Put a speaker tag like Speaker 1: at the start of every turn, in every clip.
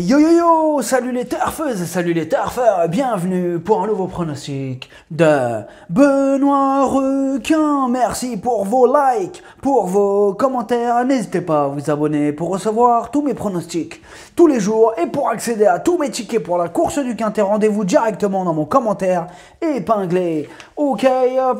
Speaker 1: Yo yo yo, salut les turfeuses, salut les turfeurs, bienvenue pour un nouveau pronostic de Benoît Requin. Merci pour vos likes, pour vos commentaires, n'hésitez pas à vous abonner pour recevoir tous mes pronostics tous les jours et pour accéder à tous mes tickets pour la course du Quintet, rendez-vous directement dans mon commentaire épinglé. Ok,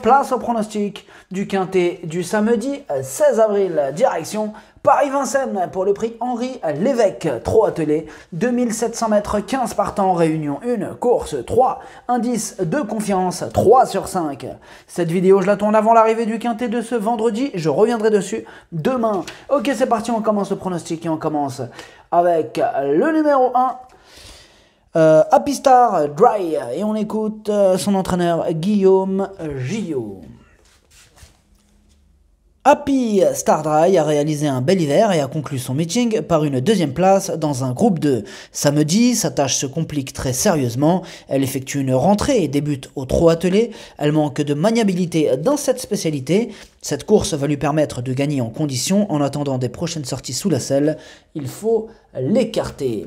Speaker 1: place au pronostic du Quintet du samedi 16 avril, direction Paris-Vincennes pour le prix Henri Lévesque, 3 attelés, 2700 mètres, 15 partants, réunion 1, course 3, indice de confiance 3 sur 5. Cette vidéo, je la tourne avant l'arrivée du Quintet de ce vendredi, je reviens dessus demain. Ok, c'est parti, on commence le pronostic et on commence avec le numéro 1. Euh, Happy Star Dry et on écoute euh, son entraîneur Guillaume Gillot. Happy Stardry a réalisé un bel hiver et a conclu son meeting par une deuxième place dans un groupe de Samedi, sa tâche se complique très sérieusement. Elle effectue une rentrée et débute au trot attelé. Elle manque de maniabilité dans cette spécialité. Cette course va lui permettre de gagner en condition en attendant des prochaines sorties sous la selle. Il faut l'écarter.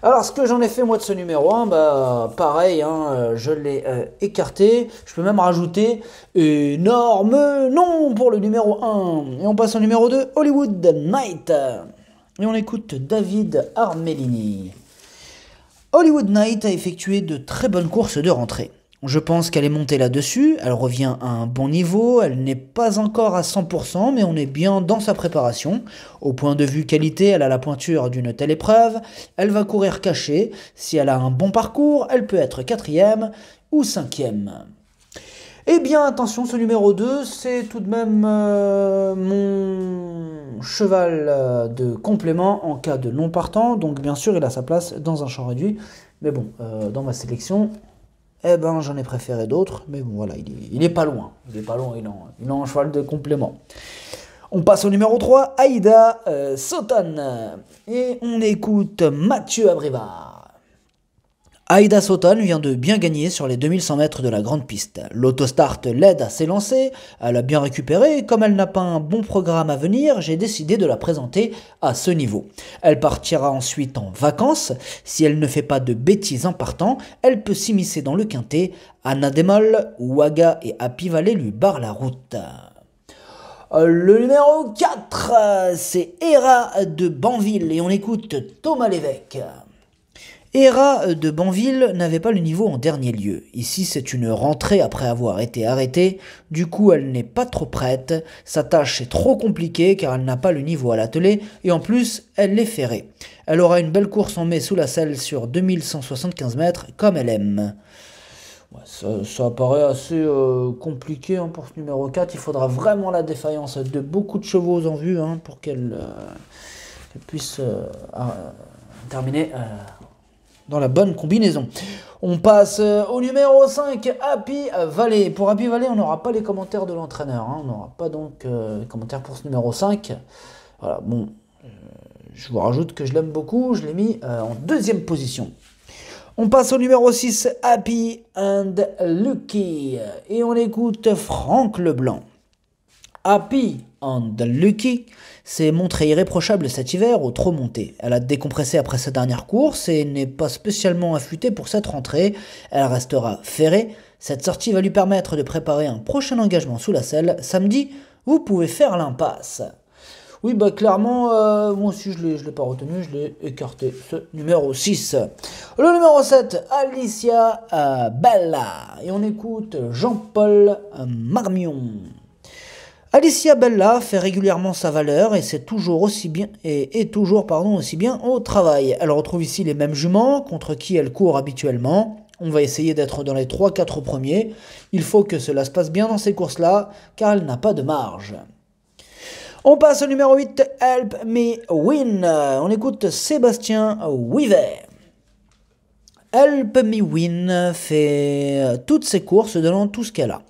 Speaker 1: Alors, ce que j'en ai fait moi de ce numéro 1, bah, pareil, hein, euh, je l'ai euh, écarté. Je peux même rajouter énorme nom pour le numéro 1. Et on passe au numéro 2, Hollywood Night. Et on écoute David Armelini. Hollywood Night a effectué de très bonnes courses de rentrée. Je pense qu'elle est montée là-dessus, elle revient à un bon niveau, elle n'est pas encore à 100%, mais on est bien dans sa préparation. Au point de vue qualité, elle a la pointure d'une telle épreuve, elle va courir cachée, si elle a un bon parcours, elle peut être quatrième ou cinquième. Eh bien attention, ce numéro 2, c'est tout de même euh, mon cheval euh, de complément en cas de non partant, donc bien sûr il a sa place dans un champ réduit, mais bon, euh, dans ma sélection, eh ben, j'en ai préféré d'autres, mais bon, voilà, il est, pas loin. Il est pas loin, il en, cheval de complément. On passe au numéro 3, Aïda euh, Sotan. Et on écoute Mathieu Abrivard. Aida Sotan vient de bien gagner sur les 2100 mètres de la grande piste. L'autostart l'aide à s'élancer, elle a bien récupéré comme elle n'a pas un bon programme à venir, j'ai décidé de la présenter à ce niveau. Elle partira ensuite en vacances. Si elle ne fait pas de bêtises en partant, elle peut s'immiscer dans le quintet. Anna Demol, Waga et Happy Valley lui barrent la route. Euh, le numéro 4, euh, c'est Hera de Banville et on écoute Thomas Lévesque. Hera euh, de Banville n'avait pas le niveau en dernier lieu. Ici, c'est une rentrée après avoir été arrêtée. Du coup, elle n'est pas trop prête. Sa tâche est trop compliquée car elle n'a pas le niveau à l'atelier et en plus, elle est ferrée. Elle aura une belle course en mai sous la selle sur 2175 mètres comme elle aime. ça, paraît assez euh, compliqué hein, pour ce numéro 4. Il faudra vraiment la défaillance de beaucoup de chevaux en vue hein, pour qu'elle euh, puisse terminer dans la bonne combinaison. On passe euh, au numéro 5, Happy Valley. Pour Happy Valley, on n'aura pas les commentaires de l'entraîneur. Hein. On n'aura pas donc euh, les commentaires pour ce numéro 5. Voilà, bon, euh, je vous rajoute que je l'aime beaucoup. Je l'ai mis en deuxième position. On passe au numéro 6, Happy and Lucky. Et on écoute Franck Leblanc. Happy and Lucky s'est montrée irréprochable cet hiver au trop monté. Elle a décompressé après sa dernière course et n'est pas spécialement affûtée pour cette rentrée. Elle restera ferrée. Cette sortie va lui permettre de préparer un prochain engagement sous la selle. Samedi, vous pouvez faire l'impasse. Oui, bah clairement, euh, moi aussi je ne l'ai pas retenu, je l'ai écarté, ce numéro 6. Le numéro 7, Alicia euh, Bella. Et on écoute Jean-Paul Marmion. Alicia Bella fait régulièrement sa valeur et c'est toujours aussi bien et est toujours pardon aussi bien au travail. Elle retrouve ici les mêmes juments contre qui elle court habituellement. On va essayer d'être dans les 3-4 premiers. Il faut que cela se passe bien dans ces courses-là, car elle n'a pas de marge. On passe au numéro 8, Help Me Win. On écoute Sébastien Weaver. Help Me Win fait toutes ses courses, donnant tout ce qu'elle a.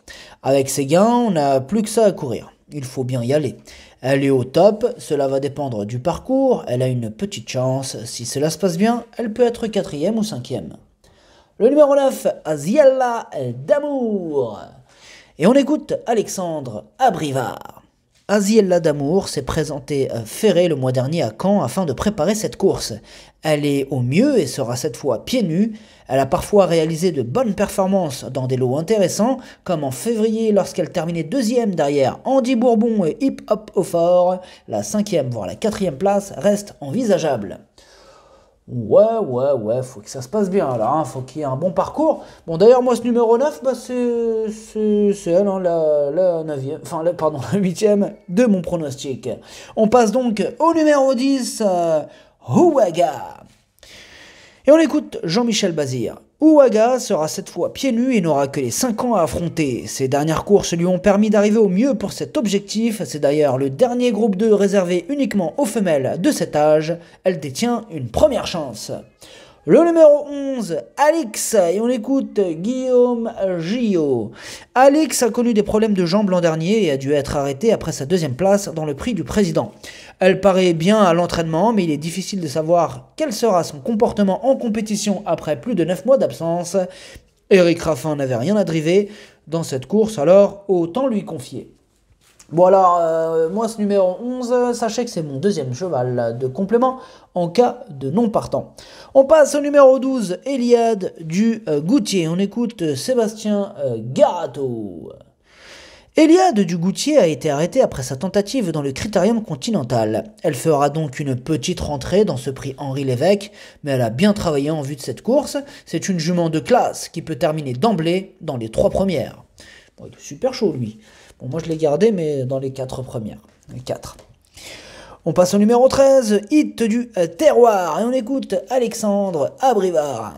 Speaker 1: Avec ses gains, on n'a plus que ça à courir. Il faut bien y aller. Elle est au top, cela va dépendre du parcours, elle a une petite chance, si cela se passe bien, elle peut être quatrième ou cinquième. Le numéro 9, Aziella d'amour. Et on écoute Alexandre Abrivard. Aziella Damour s'est présentée euh, ferrée le mois dernier à Caen afin de préparer cette course. Elle est au mieux et sera cette fois pieds nus. Elle a parfois réalisé de bonnes performances dans des lots intéressants, comme en février lorsqu'elle terminait deuxième derrière Andy Bourbon et Hip Hop au fort. La cinquième voire la quatrième place reste envisageable. Ouais, ouais, ouais, faut que ça se passe bien là, hein, faut qu'il y ait un bon parcours. Bon, d'ailleurs, moi, ce numéro 9, bah, c'est elle, hein, la, la, enfin, pardon, huitième de mon pronostic. On passe donc au numéro 10, euh, Houaga. Et on écoute Jean-Michel Bazir. Ouaga sera cette fois pieds nus et n'aura que les 5 ans à affronter. Ses dernières courses lui ont permis d'arriver au mieux pour cet objectif. C'est d'ailleurs le dernier groupe 2 réservé uniquement aux femelles de cet âge. Elle détient une première chance. Le numéro 11, Alex, et on écoute Guillaume Gio. Alex a connu des problèmes de jambes l'an dernier et a dû être arrêté après sa deuxième place dans le prix du président. Elle paraît bien à l'entraînement, mais il est difficile de savoir quel sera son comportement en compétition après plus de 9 mois d'absence. Eric Raffin n'avait rien à driver dans cette course, alors autant lui confier. Bon alors, euh, moi ce numéro 11, sachez que c'est mon deuxième cheval de complément en cas de non-partant. On passe au numéro 12, Eliade du euh, Goutier. On écoute euh, Sébastien Garato. Eliade du Goutier a été arrêtée après sa tentative dans le Critérium continental. Elle fera donc une petite rentrée dans ce prix Henri Lévesque, mais elle a bien travaillé en vue de cette course. C'est une jument de classe qui peut terminer d'emblée dans les trois premières. Bon, il est super chaud lui. Bon, moi je l'ai gardé, mais dans les quatre premières. quatre. On passe au numéro 13, hit du euh, terroir, et on écoute Alexandre Abrivard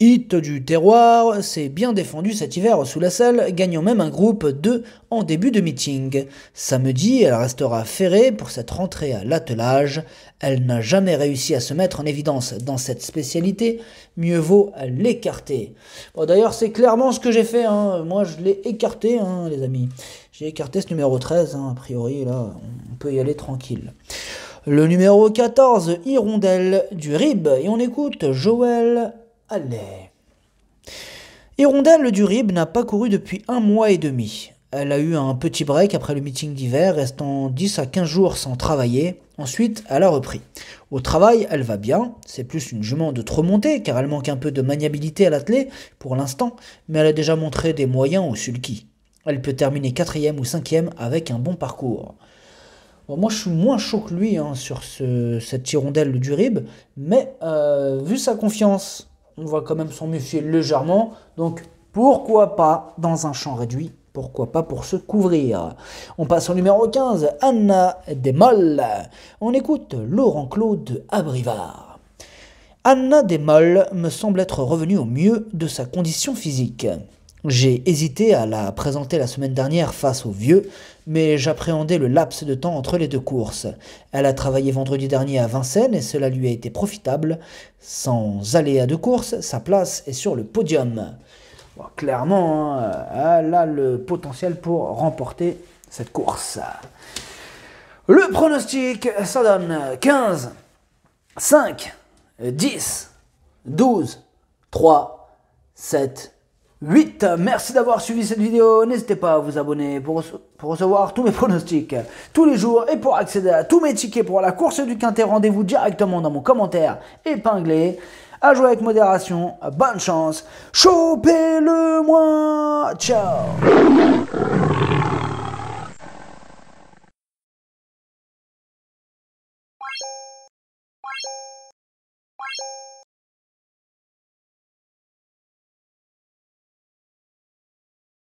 Speaker 1: hit du terroir, s'est bien défendu cet hiver sous la selle, gagnant même un groupe 2 en début de meeting. Samedi, elle restera ferrée pour cette rentrée à l'attelage. Elle n'a jamais réussi à se mettre en évidence dans cette spécialité, mieux vaut l'écarter. Bon, D'ailleurs, c'est clairement ce que j'ai fait, hein. moi je l'ai écarté, hein, les amis. J'ai écarté ce numéro 13, hein. a priori, là, on peut y aller tranquille. Le numéro 14, Hirondelle du RIB, et on écoute Joël Allez. Hirondelle du Rib n'a pas couru depuis un mois et demi. Elle a eu un petit break après le meeting d'hiver, restant 10 à 15 jours sans travailler. Ensuite, elle a repris. Au travail, elle va bien. C'est plus une jument de trop montée, car elle manque un peu de maniabilité à l'athlée, pour l'instant, mais elle a déjà montré des moyens au sulky. Elle peut terminer quatrième ou cinquième avec un bon parcours. moi, je suis moins chaud que lui hein, sur cette hirondelle du rib, mais euh, vu sa confiance on voit quand même son méfier légèrement. Donc pourquoi pas dans un champ réduit pourquoi pas pour se couvrir. On passe au numéro 15, Anna Desmolles. On écoute Laurent Claude Abrivard. Anna Desmolles me semble être revenue au mieux de sa condition physique. J'ai hésité à la présenter la semaine dernière face aux vieux, mais j'appréhendais le laps de temps entre les deux courses. Elle a travaillé vendredi dernier à Vincennes et cela lui a été profitable. Sans aller à deux courses, sa place est sur le podium. clairement, hein, elle a le potentiel pour remporter cette course. Le pronostic, ça donne 15, 5, 10, 12, 3, 7, 8. Merci d'avoir suivi cette vidéo. N'hésitez pas à vous abonner pour, recevoir tous mes pronostics tous les jours et pour accéder à tous mes tickets pour la course du Quintet. Rendez-vous directement dans mon commentaire épinglé. À jouer avec modération. Bonne chance. Chopez-le-moi. Ciao.